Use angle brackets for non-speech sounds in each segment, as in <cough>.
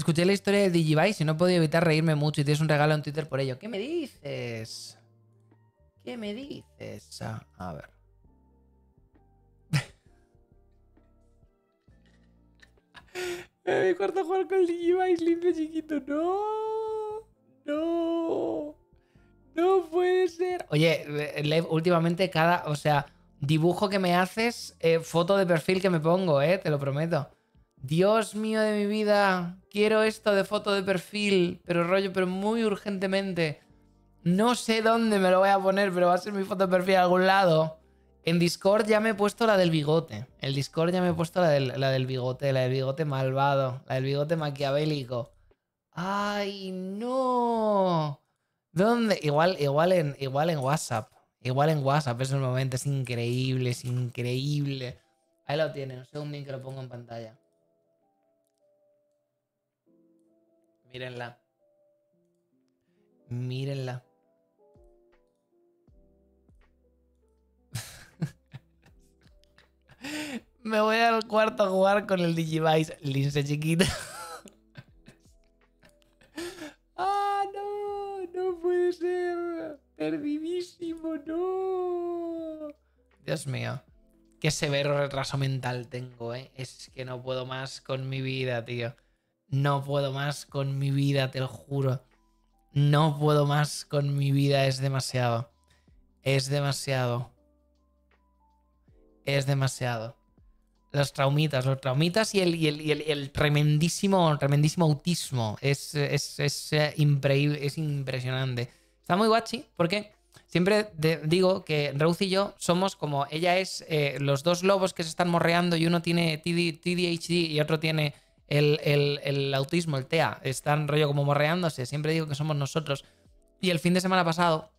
Escuché la historia de Digivice y no he evitar reírme mucho y tienes un regalo en Twitter por ello. ¿Qué me dices? ¿Qué me dices? Ah, a ver. <laughs> me mi cuarto jugar con el Digivice limpio chiquito. No. No. No puede ser. Oye, eh, Lev, últimamente cada, o sea, dibujo que me haces, eh, foto de perfil que me pongo, eh, te lo prometo. Dios mío de mi vida, quiero esto de foto de perfil, pero rollo, pero muy urgentemente. No sé dónde me lo voy a poner, pero va a ser mi foto de perfil a algún lado. En Discord ya me he puesto la del bigote. En Discord ya me he puesto la del, la del bigote, la del bigote malvado, la del bigote maquiavélico. ¡Ay, no! ¿Dónde? Igual, igual, en, igual en WhatsApp. Igual en WhatsApp es el momento. Es increíble, es increíble. Ahí lo tienen. Un segundo que lo pongo en pantalla. Mírenla. Mírenla. <laughs> Me voy al cuarto a jugar con el Digivice. Lince chiquita. <laughs> ¡Ah, no! ¡No puede ser! ¡Perdidísimo! ¡No! Dios mío. Qué severo retraso mental tengo, ¿eh? Es que no puedo más con mi vida, tío. No puedo más con mi vida, te lo juro. No puedo más con mi vida, es demasiado. Es demasiado. Es demasiado. Los traumitas, los traumitas y el, el, tremendísimo, tremendísimo autismo. Es, es, es, eh, increíble, es impresionante. Está muy guachi porque siempre digo que Raúl y yo somos como ella es eh, los dos lobos que se están morreando y uno tiene TDHD y otro tiene el, autismo, el TEA, están rollo como morreándose, siempre digo que somos nosotros. Y el fin de semana pasado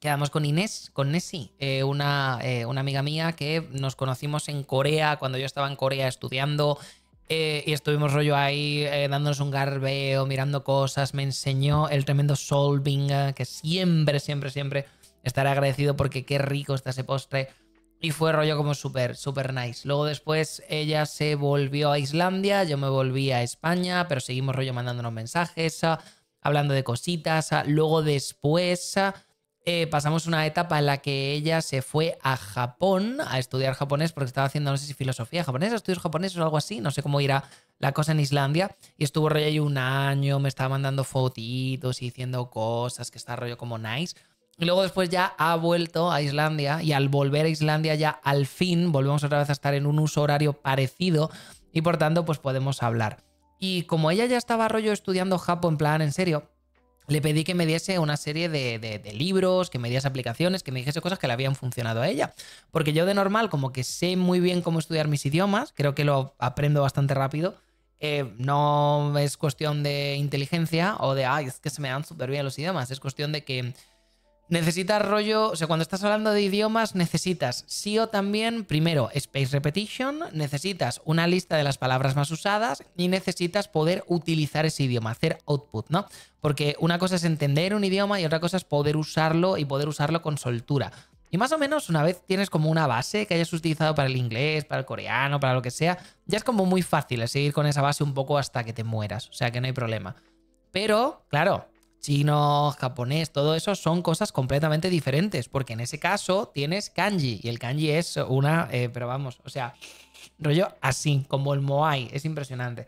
quedamos con Inés, con Nessie, eh, una, eh, una, amiga mía que nos conocimos en Corea, cuando yo estaba en Corea estudiando. Eh, y estuvimos rollo ahí dándonos un garbeo, mirando cosas. Me enseñó el tremendo solving, que siempre, siempre, siempre estaré agradecido porque qué rico está ese postre. Y fue rollo como súper, súper nice. Luego después ella se volvió a Islandia, yo me volví a España, pero seguimos rollo mandándonos mensajes, ah, hablando de cositas. Ah, luego después ah, eh, pasamos una etapa en la que ella se fue a Japón a estudiar japonés porque estaba haciendo, no sé si filosofía japonesa, estudios japoneses o algo así, no sé cómo irá la cosa en Islandia. Y estuvo rollo ahí un año, me estaba mandando fotitos y diciendo cosas, que está rollo como nice. Y luego después ya ha vuelto a Islandia y al volver a Islandia ya al fin volvemos otra vez a estar en un uso horario parecido y por tanto pues podemos hablar. Y como ella ya estaba rollo estudiando Japo en plan en serio, le pedí que me diese una serie de, libros, que me diese aplicaciones, que me dijese cosas que le habían funcionado a ella. Porque yo de normal como que sé muy bien cómo estudiar mis idiomas, creo que lo aprendo bastante rápido. Eh, no es cuestión de inteligencia o de, ay, es que se me dan súper bien los idiomas, es cuestión de que Necesitas rollo, o sea, cuando estás hablando de idiomas necesitas sí o también, primero, space repetition, necesitas una lista de las palabras más usadas y necesitas poder utilizar ese idioma, hacer output, ¿no? Porque una cosa es entender un idioma y otra cosa es poder usarlo y poder usarlo con soltura. Y más o menos una vez tienes como una base que hayas utilizado para el inglés, para el coreano, para lo que sea, ya es como muy fácil seguir con esa base un poco hasta que te mueras, o sea que no hay problema. Pero, claro, chino, japonés, todo eso son cosas completamente diferentes, porque en ese caso tienes kanji, y el kanji es una, eh, pero vamos, o sea, rollo así, como el Moai, es impresionante.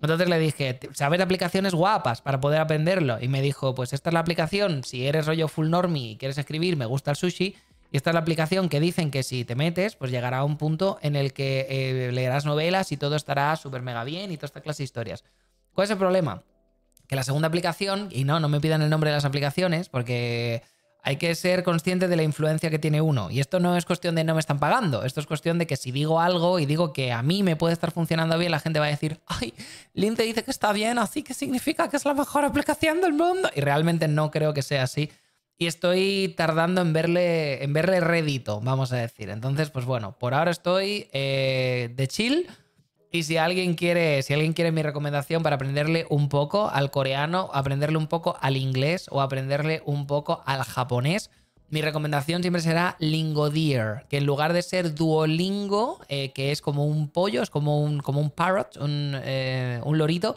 Entonces le dije, ¿sabes aplicaciones guapas para poder aprenderlo? Y me dijo, pues esta es la aplicación, si eres rollo full normie y quieres escribir, me gusta el sushi, y esta es la aplicación que dicen que si te metes, pues llegará a un punto en el que eh, leerás novelas y todo estará súper mega bien y toda esta clase de historias. ¿Cuál es el problema? que la segunda aplicación, y no, no me pidan el nombre de las aplicaciones, porque hay que ser consciente de la influencia que tiene uno. Y esto no es cuestión de no me están pagando, esto es cuestión de que si digo algo y digo que a mí me puede estar funcionando bien, la gente va a decir, ay, Linte dice que está bien, así que significa que es la mejor aplicación del mundo. Y realmente no creo que sea así. Y estoy tardando en verle, en verle rédito, vamos a decir. Entonces, pues bueno, por ahora estoy eh, de chill y si alguien quiere, si alguien quiere mi recomendación para aprenderle un poco al coreano, aprenderle un poco al inglés o aprenderle un poco al japonés, mi recomendación siempre será Lingodeer, que en lugar de ser Duolingo, eh, que es como un pollo, es como un, como un parrot, un, eh, lorito,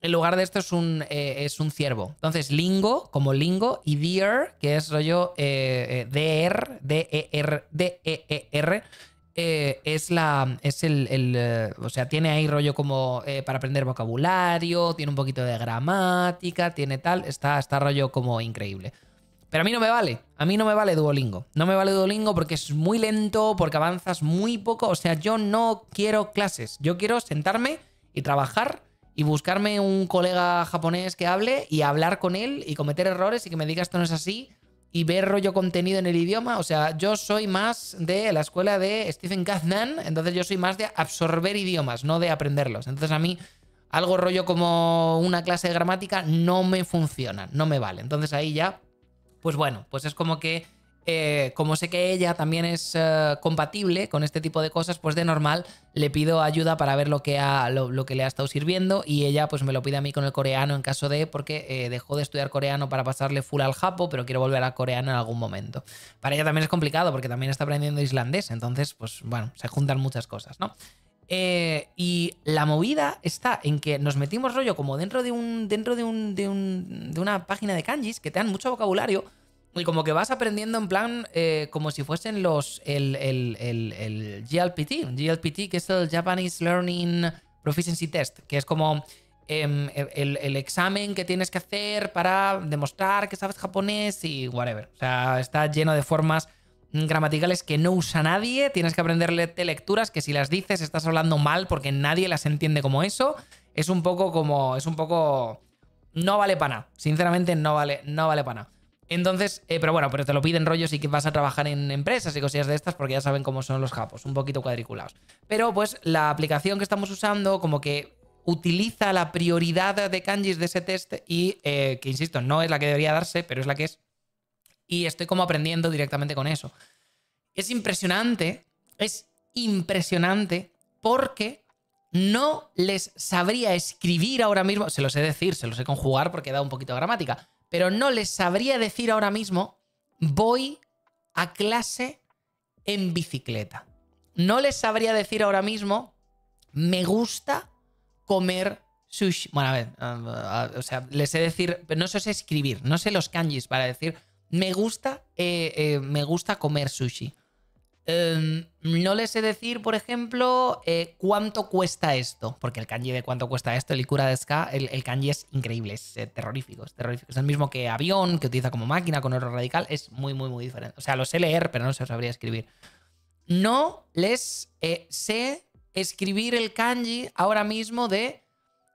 en lugar de esto es un, eh, es un ciervo. Entonces, Lingo, como Lingo, y Deer, que es rollo e r D-E-R, e D-E-E-R, eh, es la. Es el. Eh, o sea, tiene ahí rollo como eh, para aprender vocabulario, tiene un poquito de gramática, tiene tal. Está, está rollo como increíble. Pero a mí no me vale. A mí no me vale Duolingo. No me vale Duolingo porque es muy lento, porque avanzas muy poco. O sea, yo no quiero clases. Yo quiero sentarme y trabajar y buscarme un colega japonés que hable y hablar con él y cometer errores y que me diga esto no es así y ver rollo contenido en el idioma. O sea, yo soy más de la escuela de Stephen Kaznan, entonces yo soy más de absorber idiomas, no de aprenderlos. Entonces a mí algo rollo como una clase de gramática no me funciona, no me vale. Entonces ahí ya, pues bueno, pues es como que eh, como sé que ella también es eh, compatible con este tipo de cosas, pues de normal le pido ayuda para ver lo que, lo, que le ha estado sirviendo y ella pues me lo pide a mí con el coreano en caso de, porque eh, dejó de estudiar coreano para pasarle full al japo, pero quiero volver a coreano en algún momento. Para ella también es complicado porque también está aprendiendo islandés, entonces pues bueno, se juntan muchas cosas, ¿no? y la movida está en que nos metimos rollo como dentro de un. dentro de un, de de una página de kanjis que te dan mucho vocabulario, y como que vas aprendiendo en plan eh, como si fuesen los el, el, el, GLPT, que es el Japanese Learning Proficiency Test, que es como em, el, examen que tienes que hacer para demostrar que sabes japonés y whatever. O sea, está lleno de formas gramaticales que no usa nadie, tienes que aprenderle lecturas que si las dices estás hablando mal porque nadie las entiende como eso. Es un poco como es un poco no vale para nada, sinceramente no vale no vale para nada. Entonces, eh, pero bueno, pero te lo piden rollos y que vas a trabajar en empresas y cosillas de estas porque ya saben cómo son los japos, un poquito cuadriculados. Pero pues la aplicación que estamos usando como que utiliza la prioridad de kanjis de ese test y eh, que, insisto, no es la que debería darse, pero es la que es. Y estoy como aprendiendo directamente con eso. Es impresionante, es impresionante porque no les sabría escribir ahora mismo, se lo sé decir, se lo sé conjugar porque da un poquito de gramática, pero no les sabría decir ahora mismo, voy a clase en bicicleta. No les sabría decir ahora mismo, me gusta comer sushi. Bueno, a ver, ah, ah, o sea, les sé decir, no sé escribir, no sé los kanjis para decir, me gusta, eh, eh, me gusta comer sushi. Em, no les sé decir, por ejemplo, eh, cuánto cuesta esto, porque el kanji de cuánto cuesta esto, el Ikura de Ska, el, kanji es increíble, es eh, terrorífico, es Es el mismo que avión, que utiliza como máquina con error radical, es muy, muy, muy diferente. O sea, lo sé leer, pero no se sabría escribir. No les eh, sé escribir el kanji ahora mismo de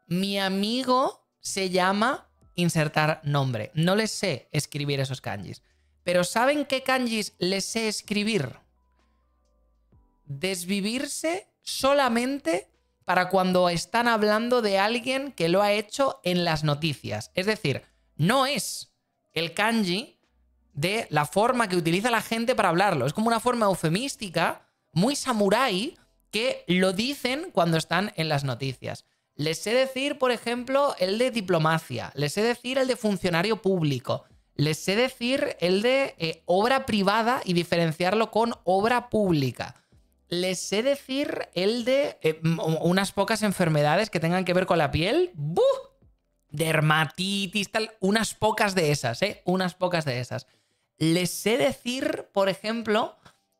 mi amigo se llama insertar nombre. No les sé escribir esos kanjis. Pero ¿saben qué kanjis les sé escribir? desvivirse solamente para cuando están hablando de alguien que lo ha hecho en las noticias. Es decir, no es el kanji de la forma que utiliza la gente para hablarlo. Es como una forma eufemística, muy samurái, que lo dicen cuando están en las noticias. Les sé decir, por ejemplo, el de diplomacia, les sé decir el de funcionario público, les sé decir el de eh, obra privada y diferenciarlo con obra pública. Les sé decir el de eh, unas pocas enfermedades que tengan que ver con la piel. ¡Buh! Dermatitis, tal. Unas pocas de esas, ¿eh? Unas pocas de esas. Les sé decir, por ejemplo,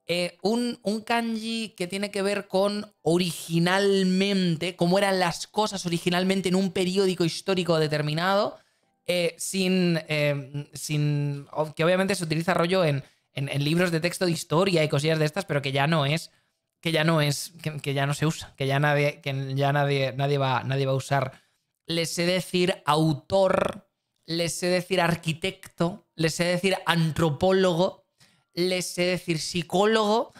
eh, un, un, kanji que tiene que ver con originalmente, cómo eran las cosas originalmente en un periódico histórico determinado, eh, sin, sin. que obviamente se utiliza rollo en, en libros de texto de historia y cosillas de estas, pero que ya no es que ya no es, que, ya no se usa, que ya nadie, que ya nadie, nadie, va, nadie va a usar. Les sé decir autor, les sé decir arquitecto, les sé decir antropólogo, les sé decir psicólogo,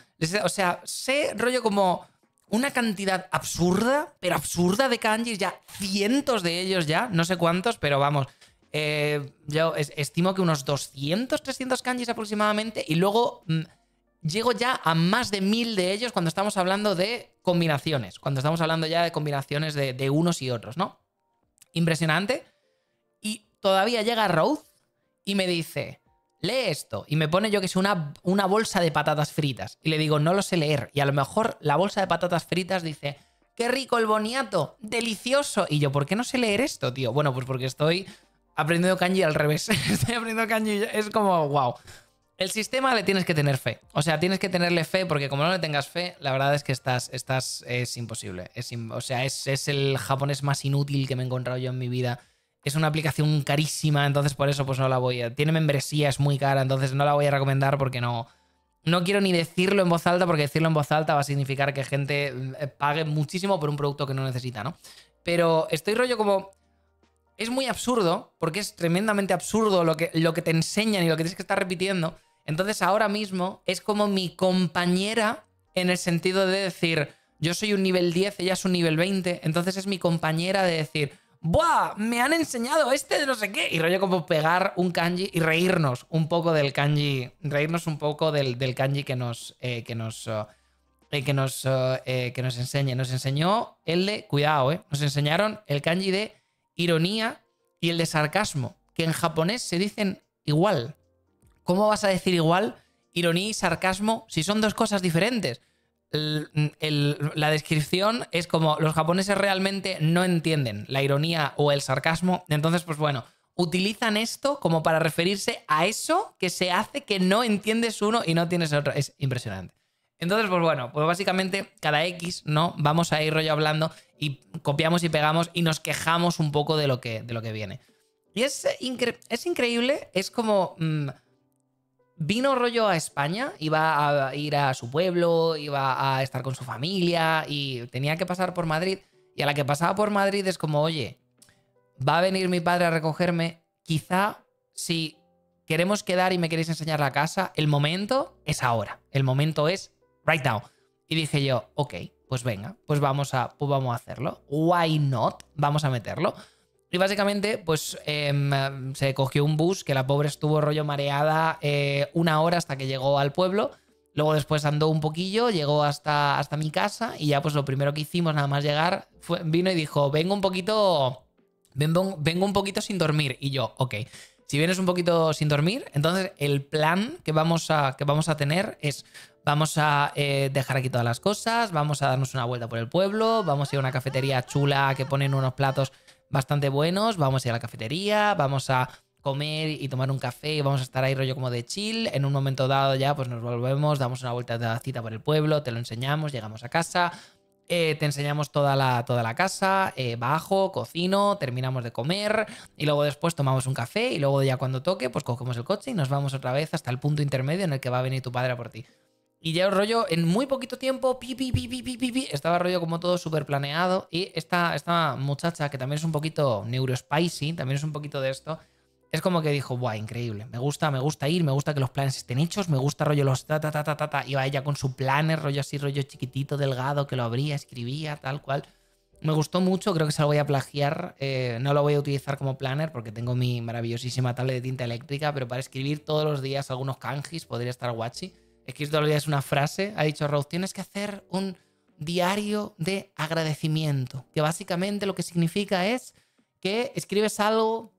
o sea, sé rollo como una cantidad absurda, pero absurda de kanjis, ya cientos de ellos ya, no sé cuántos, pero vamos, eh, yo estimo que unos 200, 300 kanjis aproximadamente, y luego... Mm, llego ya a más de mil de ellos cuando estamos hablando de combinaciones, cuando estamos hablando ya de combinaciones de, unos y otros, ¿no? Impresionante. Y todavía llega Ruth y me dice, lee esto. Y me pone yo que es una, una bolsa de patatas fritas. Y le digo, no lo sé leer. Y a lo mejor la bolsa de patatas fritas dice, qué rico el boniato, delicioso. Y yo, ¿por qué no sé leer esto, tío? Bueno, pues porque estoy aprendiendo kanji al revés. <laughs> estoy aprendiendo kanji, es como, wow. El sistema le tienes que tener fe. O sea, tienes que tenerle fe porque como no le tengas fe, la verdad es que estás, estás, es imposible. Es o sea, es, es, el japonés más inútil que me he encontrado yo en mi vida. Es una aplicación carísima, entonces por eso pues no la voy a... Tiene membresía, es muy cara, entonces no la voy a recomendar porque no... No quiero ni decirlo en voz alta porque decirlo en voz alta va a significar que gente eh, pague muchísimo por un producto que no necesita, ¿no? Pero estoy rollo como es muy absurdo, porque es tremendamente absurdo lo que, lo que te enseñan y lo que tienes que estar repitiendo. Entonces ahora mismo es como mi compañera en el sentido de decir, yo soy un nivel 10, ella es un nivel 20, entonces es mi compañera de decir, ¡buah! Me han enseñado este de no sé qué. Y rollo como pegar un kanji y reírnos un poco del kanji, reírnos un poco del, kanji que nos... Eh, que nos eh, eh, que nos, que nos enseñe. Nos enseñó el de, cuidado, ¿eh? Nos enseñaron el kanji de ironía y el de sarcasmo, que en japonés se dicen igual. ¿Cómo vas a decir igual ironía y sarcasmo si son dos cosas diferentes? la descripción es como los japoneses realmente no entienden la ironía o el sarcasmo, entonces pues bueno, utilizan esto como para referirse a eso que se hace que no entiendes uno y no tienes otro. Es impresionante. Entonces, pues bueno, pues básicamente cada X, ¿no? Vamos a ir rollo hablando y copiamos y pegamos y nos quejamos un poco de lo que, de lo que viene. Y es, eh, increíble, es como... Mm, vino rollo a España, iba a ir a su pueblo, iba a estar con su familia y tenía que pasar por Madrid. Y a la que pasaba por Madrid es como, oye, va a venir mi padre a recogerme, quizá si queremos quedar y me queréis enseñar la casa, el momento es ahora, el momento es right now. Y dije yo, ok, pues venga, pues vamos a, pues vamos a hacerlo. Why not? Vamos a meterlo. Y básicamente, pues em, se cogió un bus que la pobre estuvo rollo mareada eh, una hora hasta que llegó al pueblo. Luego después andó un poquillo, llegó hasta, hasta mi casa y ya pues lo primero que hicimos nada más llegar, fue, vino y dijo, vengo un poquito, vengo, vengo un poquito sin dormir. Y yo, ok si vienes un poquito sin dormir, entonces el plan que vamos a, que vamos a tener es... Vamos a eh, dejar aquí todas las cosas, vamos a darnos una vuelta por el pueblo, vamos a ir a una cafetería chula que ponen unos platos bastante buenos, vamos a ir a la cafetería, vamos a comer y tomar un café y vamos a estar ahí rollo como de chill. En un momento dado ya pues nos volvemos, damos una vuelta de cita por el pueblo, te lo enseñamos, llegamos a casa, eh, te enseñamos toda la, toda la casa, eh, bajo, cocino, terminamos de comer y luego después tomamos un café y luego ya cuando toque pues cogemos el coche y nos vamos otra vez hasta el punto intermedio en el que va a venir tu padre a por ti. Y ya el rollo, en muy poquito tiempo, pi, estaba rollo como todo súper planeado y esta, esta muchacha que también es un poquito neurospicy, también es un poquito de esto, es como que dijo, guau, increíble! Me gusta, me gusta ir, me gusta que los planes estén hechos, me gusta rollo los ta, ta, ta, ta, ta, ella con su planner, rollo así, rollo chiquitito, delgado, que lo abría, escribía, tal cual. Me gustó mucho, creo que se lo voy a plagiar. Eh, no lo voy a utilizar como planner porque tengo mi maravillosísima tablet de tinta eléctrica, pero para escribir todos los días algunos kanjis podría estar guachi. Escribir todos los días una frase. Ha dicho Rose, tienes que hacer un diario de agradecimiento, que básicamente lo que significa es que escribes algo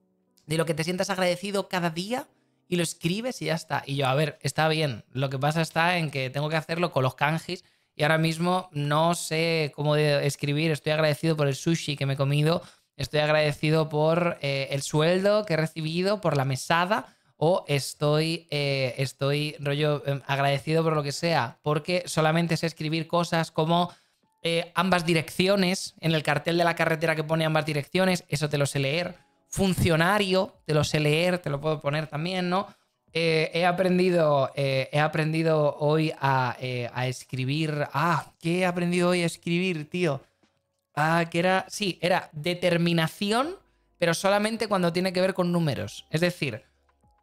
de lo que te sientas agradecido cada día y lo escribes y ya está. Y yo, a ver, está bien. Lo que pasa está en que tengo que hacerlo con los kanjis y ahora mismo no sé cómo escribir. Estoy agradecido por el sushi que me he comido, estoy agradecido por eh, el sueldo que he recibido, por la mesada o estoy, eh, estoy rollo em, agradecido por lo que sea, porque solamente sé escribir cosas como eh, ambas direcciones, en el cartel de la carretera que pone ambas direcciones, eso te lo sé leer funcionario, te lo sé leer, te lo puedo poner también, ¿no? Eh, he, aprendido, eh, he aprendido hoy a, eh, a, escribir. Ah, ¿qué he aprendido hoy a escribir, tío? Ah, que era. Sí, era determinación, pero solamente cuando tiene que ver con números. Es decir,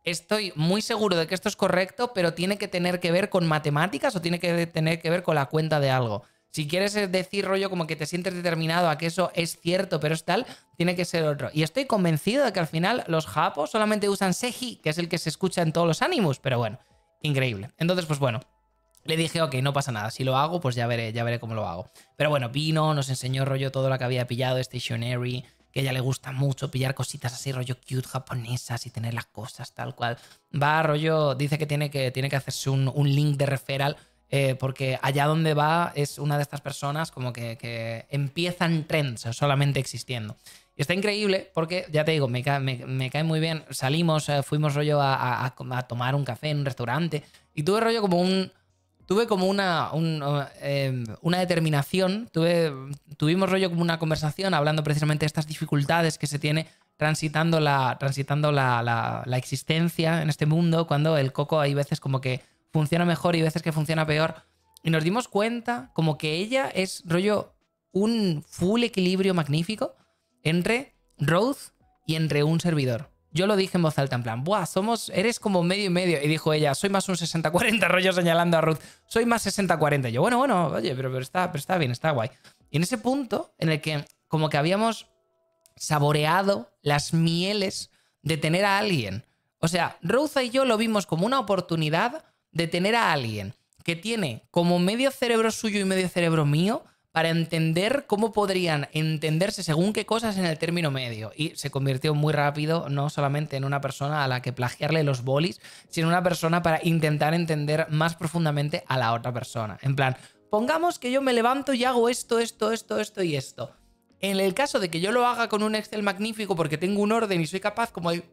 estoy muy seguro de que esto es correcto, pero tiene que tener que ver con matemáticas o tiene que tener que ver con la cuenta de algo. Si quieres eh, decir rollo como que te sientes determinado a que eso es cierto, pero es tal, tiene que ser otro. Y estoy convencido de que al final los japos solamente usan Seji, que es el que se escucha en todos los ánimos, pero bueno, increíble. Entonces, pues bueno, le dije, ok, no pasa nada, si lo hago, pues ya veré, ya veré cómo lo hago. Pero bueno, vino, nos enseñó rollo todo lo que había pillado, stationery, este que a ella le gusta mucho pillar cositas así, rollo cute japonesas y tener las cosas tal cual. Va, rollo, dice que tiene que, tiene que hacerse un, un link de referral eh, porque allá donde va es una de estas personas como que, empiezan trends solamente existiendo. Y está increíble porque, ya te digo, me, cae, muy bien. Salimos, eh, fuimos rollo a, tomar un café en un restaurante y tuve rollo como un... Tuve como una, eh, em, una determinación, tuve, tuvimos rollo como una conversación hablando precisamente de estas dificultades que se tiene transitando la, transitando la, la, la existencia en este mundo, cuando el coco hay veces como que funciona mejor y veces que funciona peor. Y nos dimos cuenta como que ella es rollo un full equilibrio magnífico entre Ruth y entre un servidor. Yo lo dije en voz alta, en plan, Buah, somos, eres como medio y medio. Y dijo ella, soy más un 60-40, rollo señalando a Ruth, soy más 60-40. Yo, bueno, bueno, oye, pero, pero, está, pero bien, está guay. Y en ese punto en el que como que habíamos saboreado las mieles de tener a alguien. O sea, Ruth y yo lo vimos como una oportunidad de tener a alguien que tiene como medio cerebro suyo y medio cerebro mío para entender cómo podrían entenderse según qué cosas en el término medio. Y se convirtió muy rápido no solamente en una persona a la que plagiarle los bolis, sino una persona para intentar entender más profundamente a la otra persona. En plan, pongamos que yo me levanto y hago esto, esto, esto, esto y esto. En el caso de que yo lo haga con un Excel magnífico porque tengo un orden y soy capaz como de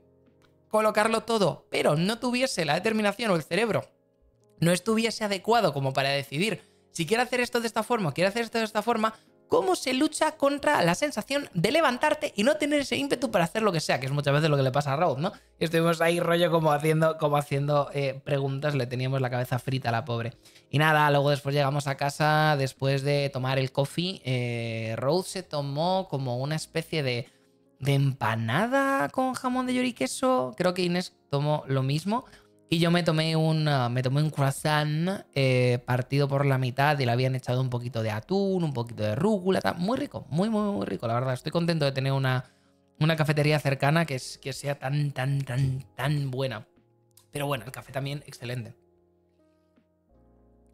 colocarlo todo, pero no tuviese la determinación o el cerebro no estuviese adecuado como para decidir si quiere hacer esto de esta forma o quiero hacer esto de esta forma, cómo se lucha contra la sensación de levantarte y no tener ese ímpetu para hacer lo que sea, que es muchas veces lo que le pasa a Raúl, ¿no? estuvimos ahí rollo como haciendo, como haciendo eh, preguntas, le teníamos la cabeza frita a la pobre. Y nada, luego después llegamos a casa, después de tomar el coffee, eh, se tomó como una especie de, de empanada con jamón de lloriqueso. y queso, creo que Inés tomó lo mismo. Y yo me tomé un, me tomé un croissant eh, partido por la mitad y le habían echado un poquito de atún, un poquito de rúcula, tal. muy rico, muy, muy, muy rico, la verdad. Estoy contento de tener una, una cafetería cercana que, es, que sea tan, tan, tan, tan buena. Pero bueno, el café también excelente.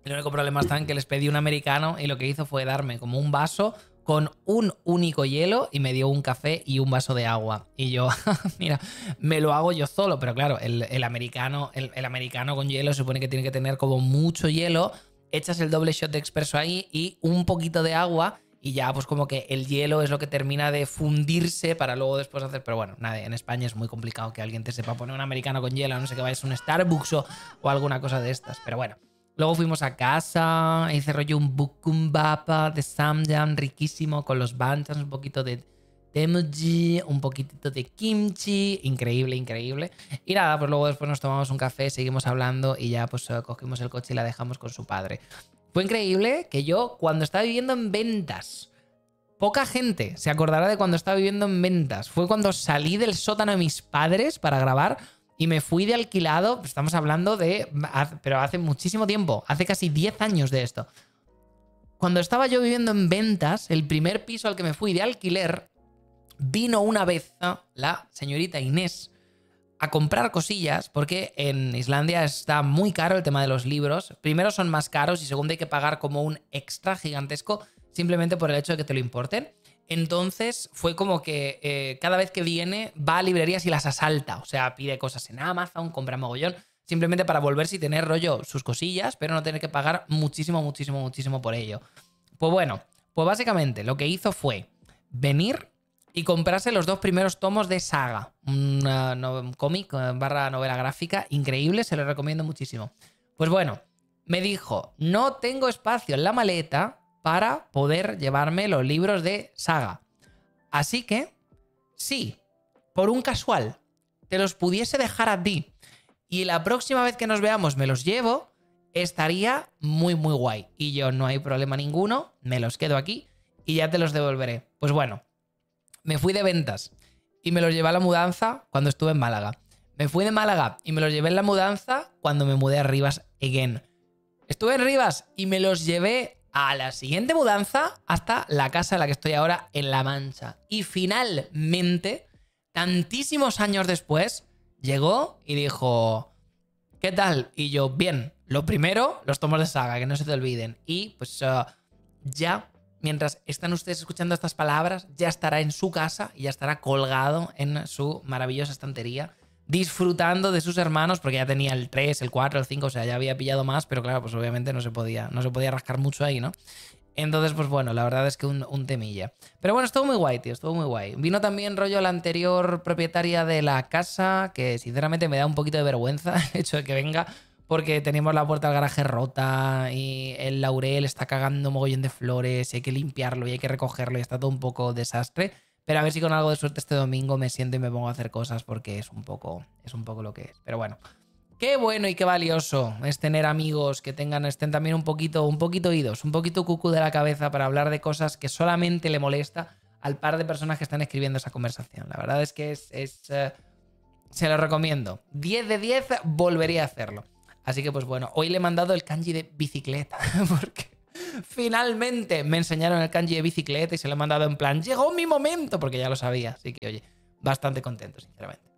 El único problema está en que les pedí un americano y lo que hizo fue darme como un vaso con un único hielo y me dio un café y un vaso de agua. Y yo, <laughs> mira, me lo hago yo solo, pero claro, el, americano, el, americano con hielo supone que tiene que tener como mucho hielo, echas el doble shot de expreso ahí y un poquito de agua y ya pues como que el hielo es lo que termina de fundirse para luego después hacer, pero bueno, nada, en España es muy complicado que alguien te sepa poner un americano con hielo, no sé qué vayas a un Starbucks o alguna cosa de estas, pero bueno. Luego fuimos a casa, hice rollo un bukumbapa de samjam riquísimo con los banchans, un poquito de temuji, un poquitito de kimchi, increíble, increíble. Y nada, pues luego después nos tomamos un café, seguimos hablando y ya pues eh, cogimos el coche y la dejamos con su padre. Fue increíble que yo cuando estaba viviendo en ventas, poca gente se acordará de cuando estaba viviendo en ventas. Fue cuando salí del sótano de mis padres para grabar y me fui de alquilado, estamos hablando de, pero hace muchísimo tiempo, hace casi 10 años de esto. Cuando estaba yo viviendo en ventas, el primer piso al que me fui de alquiler, vino una vez la señorita Inés a comprar cosillas, porque en Islandia está muy caro el tema de los libros. Primero son más caros y segundo hay que pagar como un extra gigantesco simplemente por el hecho de que te lo importen. Entonces fue como que eh, cada vez que viene va a librerías y las asalta. O sea, pide cosas en Amazon, compra mogollón, simplemente para volverse y tener rollo sus cosillas, pero no tener que pagar muchísimo, muchísimo, muchísimo por ello. Pues bueno, pues básicamente lo que hizo fue venir y comprarse los dos primeros tomos de Saga, un cómic eh, barra novela gráfica increíble, se lo recomiendo muchísimo. Pues bueno, me dijo, no tengo espacio en la maleta para poder llevarme los libros de saga. Así que, sí, por un casual, te los pudiese dejar a ti y la próxima vez que nos veamos me los llevo, estaría muy, muy guay. Y yo no hay problema ninguno, me los quedo aquí y ya te los devolveré. Pues bueno, me fui de ventas y me los llevé a la mudanza cuando estuve en Málaga. Me fui de Málaga y me los llevé en la mudanza cuando me mudé a Rivas again. Estuve en Rivas y me los llevé a la siguiente mudanza hasta la casa en la que estoy ahora en La Mancha. Y finalmente, tantísimos años después, llegó y dijo, ¿qué tal? Y yo, bien, lo primero, los tomos de saga, que no se te olviden. Y pues uh, ya, mientras están ustedes escuchando estas palabras, ya estará en su casa y ya estará colgado en su maravillosa estantería disfrutando de sus hermanos, porque ya tenía el 3, el 4, el 5, o sea, ya había pillado más, pero claro, pues obviamente no se podía, no se podía rascar mucho ahí, ¿no? Entonces, pues bueno, la verdad es que un, temilla. Pero bueno, estuvo muy guay, tío, estuvo muy guay. Vino también rollo la anterior propietaria de la casa, que sinceramente me da un poquito de vergüenza <laughs> el hecho de que venga, porque tenemos la puerta del garaje rota y el laurel está cagando mogollón de flores, y hay que limpiarlo y hay que recogerlo y está todo un poco desastre. Pero a ver si con algo de suerte este domingo me siento y me pongo a hacer cosas porque es un poco, es un poco lo que es. Pero bueno, qué bueno y qué valioso es tener amigos que tengan, estén también un poquito, un poquito idos, un poquito cucu de la cabeza para hablar de cosas que solamente le molesta al par de personas que están escribiendo esa conversación. La verdad es que es, eh, se lo recomiendo. 10 de 10 volvería a hacerlo. Así que pues bueno, hoy le he mandado el kanji de bicicleta <laughs> porque Finalmente me enseñaron el kanji de bicicleta y se lo he mandado en plan, llegó mi momento, porque ya lo sabía, así que oye, bastante contento, sinceramente.